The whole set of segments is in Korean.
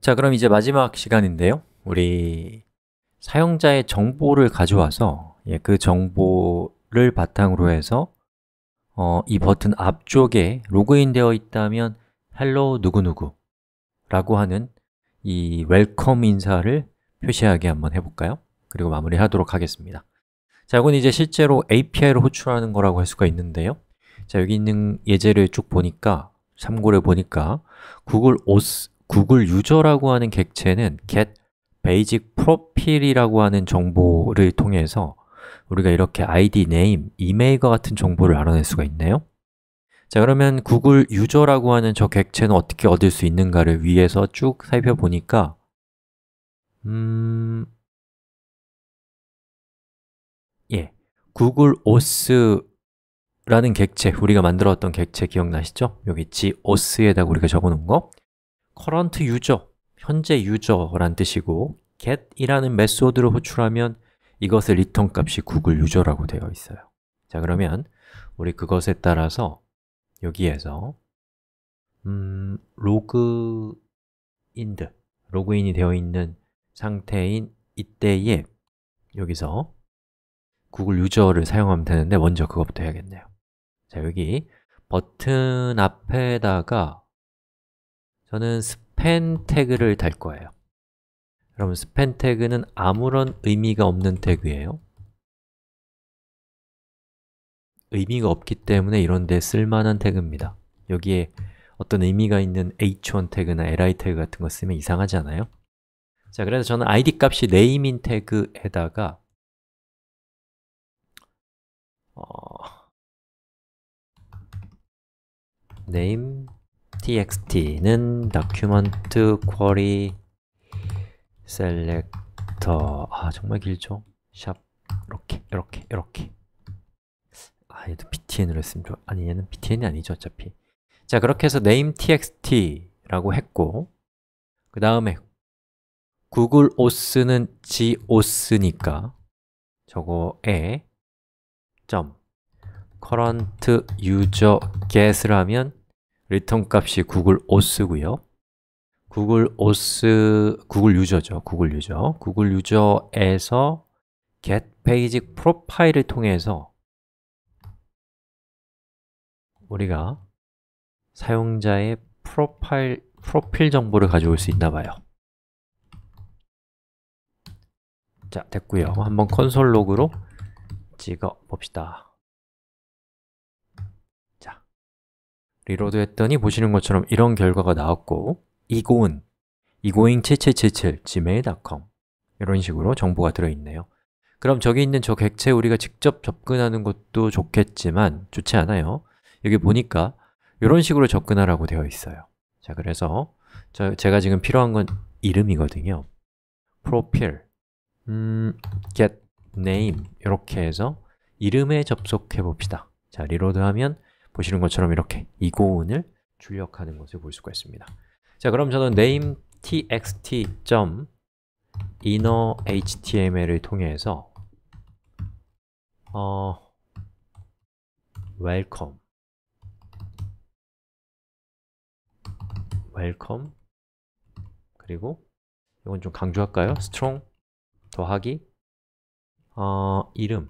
자, 그럼 이제 마지막 시간인데요. 우리 사용자의 정보를 가져와서 예, 그 정보를 바탕으로 해서 어, 이 버튼 앞쪽에 로그인되어 있다면 hello 누구누구 라고 하는 이 웰컴 인사를 표시하게 한번 해볼까요? 그리고 마무리하도록 하겠습니다 자, 이건 이제 실제로 API를 호출하는 거라고 할 수가 있는데요 자, 여기 있는 예제를 쭉 보니까 참고를 보니까 구글 오스 구글 유저라고 하는 객체는 get basic profile이라고 하는 정보를 통해서 우리가 이렇게 id, name, 이메일과 같은 정보를 알아낼 수가 있네요 자 그러면 구글 유저라고 하는 저 객체는 어떻게 얻을 수 있는가를 위해서 쭉 살펴보니까 음... 예, 구글 오스 라는 객체, 우리가 만들었던 객체 기억나시죠? 여기 g o s 에다가 우리가 적어놓은 거 current user, 현재 유저란 뜻이고 get이라는 메소드를 호출하면 이것의 리턴 값이 구글 유저라고 되어 있어요 자 그러면 우리 그것에 따라서 여기에서 음, 로그인드 로그인이 되어 있는 상태인 이때에 여기서 구글 유저를 사용하면 되는데 먼저 그것부터 해야겠네요 자 여기 버튼 앞에다가 저는 스팬 태그를 달 거예요 여러분 스팬 태그는 아무런 의미가 없는 태그예요 의미가 없기 때문에 이런 데 쓸만한 태그입니다 여기에 어떤 의미가 있는 h1 태그나 li 태그 같은 거 쓰면 이상하지 않아요? 자, 그래서 저는 id 값이 name인 태그에다가 어, name txt는 document query selector 아 정말 길죠? 샵 이렇게 이렇게 이렇게 아 얘도 btn으로 했으면 좋 아니 얘는 btn이 아니죠 어차피 자 그렇게 해서 name txt라고 했고 그 다음에 구글 오스는 go스니까 저거에 점 current user get을 하면 return 값이 구글 오스고요. 구글 오스 구글 유저죠. 구글 유저. 구글 유저에서 get page profile을 통해서 우리가 사용자의 프로파일 프로필 정보를 가져올 수 있나 봐요. 자, 됐고요. 한번 컨솔 로그로 찍어 봅시다. 리로드 했더니 보시는 것처럼 이런 결과가 나왔고 이고은 이고잉7777 gmail.com 이런 식으로 정보가 들어있네요 그럼 저기 있는 저 객체 우리가 직접 접근하는 것도 좋겠지만 좋지 않아요 여기 보니까 이런 식으로 접근하라고 되어 있어요 자 그래서 저, 제가 지금 필요한 건 이름이거든요 프로필 음, get name 이렇게 해서 이름에 접속해 봅시다 자, 리로드하면 보시는 것처럼 이렇게 이고은을 출력하는 것을 볼 수가 있습니다. 자, 그럼 저는 name txt. inner html을 통해서 어 welcome welcome 그리고 이건 좀 강조할까요? strong 더하기 어 이름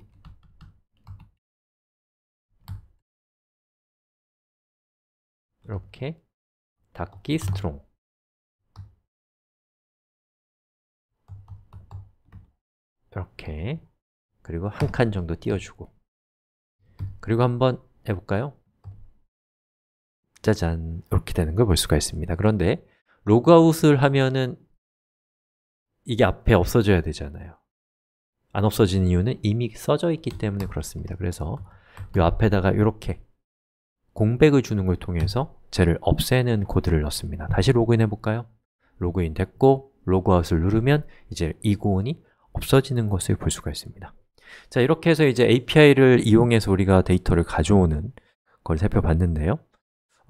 이렇게 닫기 스트롱 이렇게 그리고 한 칸 정도 띄워주고 그리고 한번 해볼까요? 짜잔 이렇게 되는 걸 볼 수가 있습니다 그런데 로그아웃을 하면은 이게 앞에 없어져야 되잖아요 안 없어진 이유는 이미 써져 있기 때문에 그렇습니다 그래서 이 앞에다가 이렇게 공백을 주는 걸 통해서 쟤를 없애는 코드를 넣습니다 다시 로그인 해볼까요? 로그인 됐고 로그아웃을 누르면 이제 이 고온이 없어지는 것을 볼 수가 있습니다 자 이렇게 해서 이제 API를 이용해서 우리가 데이터를 가져오는 걸 살펴봤는데요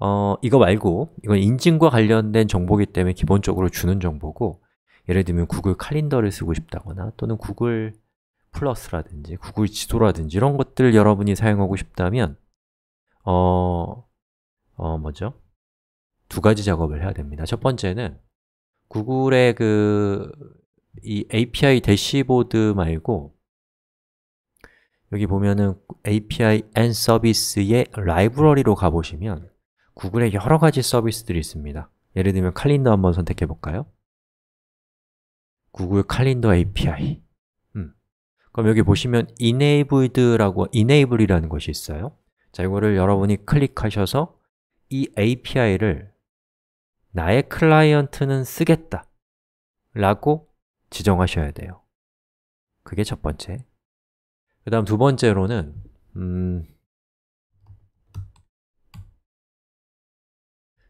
어, 이거 말고 이건 인증과 관련된 정보기 때문에 기본적으로 주는 정보고 예를 들면 구글 칼린더를 쓰고 싶다거나 또는 구글 플러스라든지 구글 지도라든지 이런 것들을 여러분이 사용하고 싶다면 어, 어 뭐죠? 두 가지 작업을 해야 됩니다. 첫 번째는 구글의 그 이 API 대시보드 말고 여기 보면은 API and 서비스의 라이브러리로 가보시면 구글의 여러 가지 서비스들이 있습니다. 예를 들면 칼린더 한번 선택해 볼까요? 구글 칼린더 API 음. 그럼 여기 보시면 enabled라고 enable이라는 것이 있어요. 자, 이거를 여러분이 클릭하셔서 이 API를 나의 클라이언트는 쓰겠다 라고 지정하셔야 돼요 그게 첫 번째 그 다음 두 번째로는 음,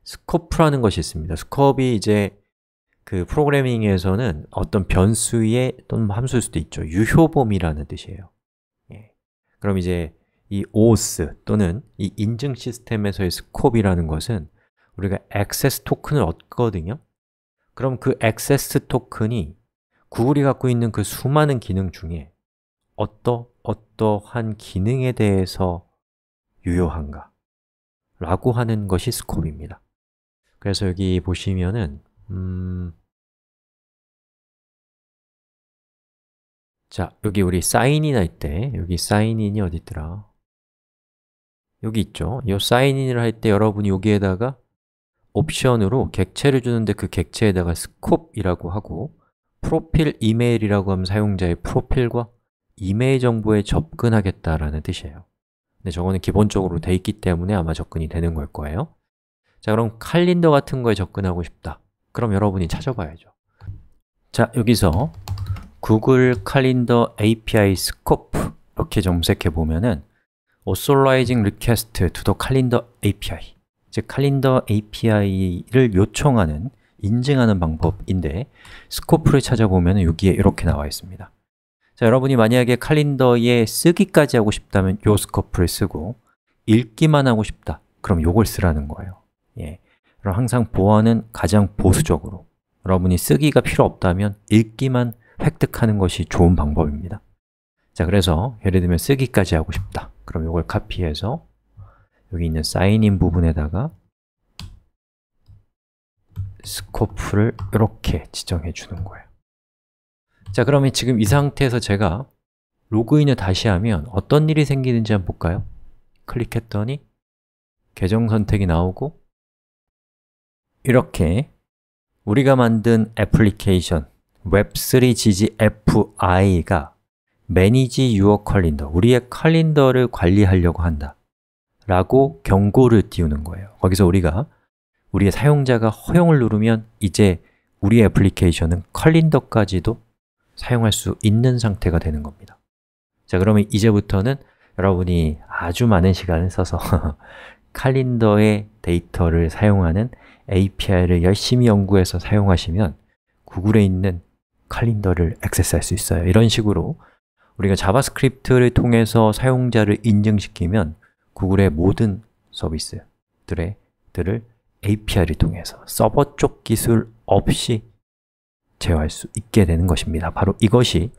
스코프라는 것이 있습니다 스코프이 이제 그 프로그래밍에서는 어떤 변수의 또는 함수일 수도 있죠 유효범이라는 뜻이에요 예. 그럼 이제 이 OAuth 또는 이 인증 시스템에서의 스콥이라는 것은 우리가 액세스 토큰을 얻거든요 그럼 그 액세스 토큰이 구글이 갖고 있는 그 수많은 기능 중에 어떠, 어떠한 기능에 대해서 유효한가 라고 하는 것이 스콥입니다 그래서 여기 보시면은 음... 자, 여기 우리 사인인 할때 여기 사인인이 어디 있더라? 여기 있죠. 이 사인인을 할 때 여러분이 여기에다가 옵션으로 객체를 주는데 그 객체에다가 스콥이라고 하고 프로필 이메일이라고 하면 사용자의 프로필과 이메일 정보에 접근하겠다라는 뜻이에요. 근데 저거는 기본적으로 돼 있기 때문에 아마 접근이 되는 걸 거예요. 자, 그럼 칼린더 같은 거에 접근하고 싶다. 그럼 여러분이 찾아봐야죠. 자, 여기서 구글 칼린더 API 스코프 이렇게 검색해 보면은 뭐 Authorizing Request to the Calendar API 즉 칼린더 API를 요청하는, 인증하는 방법인데 스코프를 찾아보면 여기에 이렇게 나와 있습니다 자, 여러분이 만약에 칼린더에 쓰기까지 하고 싶다면 요 스코프를 쓰고 읽기만 하고 싶다 그럼 요걸 쓰라는 거예요 예. 그럼 항상 보안은 가장 보수적으로 여러분이 쓰기가 필요 없다면 읽기만 획득하는 것이 좋은 방법입니다 자, 그래서 예를 들면 쓰기까지 하고 싶다 그럼 이걸 카피해서 여기 있는 사인인 부분에다가 스코프를 이렇게 지정해 주는 거예요 자 그러면 지금 이 상태에서 제가 로그인을 다시 하면 어떤 일이 생기는지 한번 볼까요? 클릭했더니 계정 선택이 나오고 이렇게 우리가 만든 애플리케이션 웹3GGFI가 manage your calendar, 우리의 칼린더를 관리하려고 한다 라고 경고를 띄우는 거예요 거기서 우리가 우리의 사용자가 허용을 누르면 이제 우리의 애플리케이션은 컬린더까지도 사용할 수 있는 상태가 되는 겁니다 자 그러면 이제부터는 여러분이 아주 많은 시간을 써서 칼린더의 데이터를 사용하는 API를 열심히 연구해서 사용하시면 구글에 있는 칼린더를 액세스할 수 있어요 이런 식으로 우리가 자바스크립트를 통해서 사용자를 인증시키면 구글의 모든 서비스들의 을 API를 통해서 서버 쪽 기술 없이 제어할 수 있게 되는 것입니다. 바로 이것이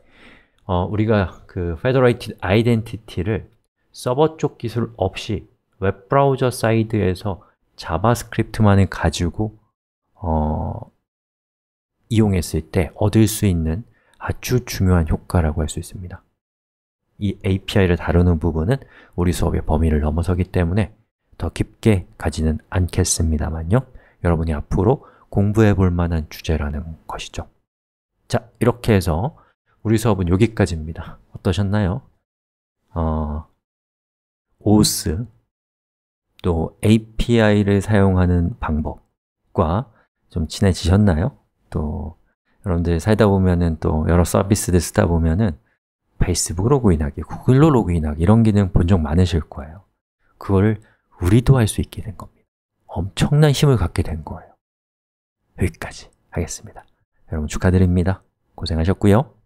어, 우리가 그 Federated Identity를 서버 쪽 기술 없이 웹브라우저 사이드에서 자바스크립트만을 가지고 어, 이용했을 때 얻을 수 있는 아주 중요한 효과라고 할 수 있습니다. 이 API를 다루는 부분은 우리 수업의 범위를 넘어서기 때문에 더 깊게 가지는 않겠습니다만요 여러분이 앞으로 공부해 볼 만한 주제라는 것이죠 자, 이렇게 해서 우리 수업은 여기까지입니다 어떠셨나요? 어, OS, 또 API를 사용하는 방법과 좀 친해지셨나요? 또 여러분들 살다 보면은 또 여러 서비스들 쓰다 보면은 페이스북으로 로그인하기, 구글로 로그인하기 이런 기능 본 적 많으실 거예요 그걸 우리도 할 수 있게 된 겁니다 엄청난 힘을 갖게 된 거예요 여기까지 하겠습니다 여러분 축하드립니다 고생하셨고요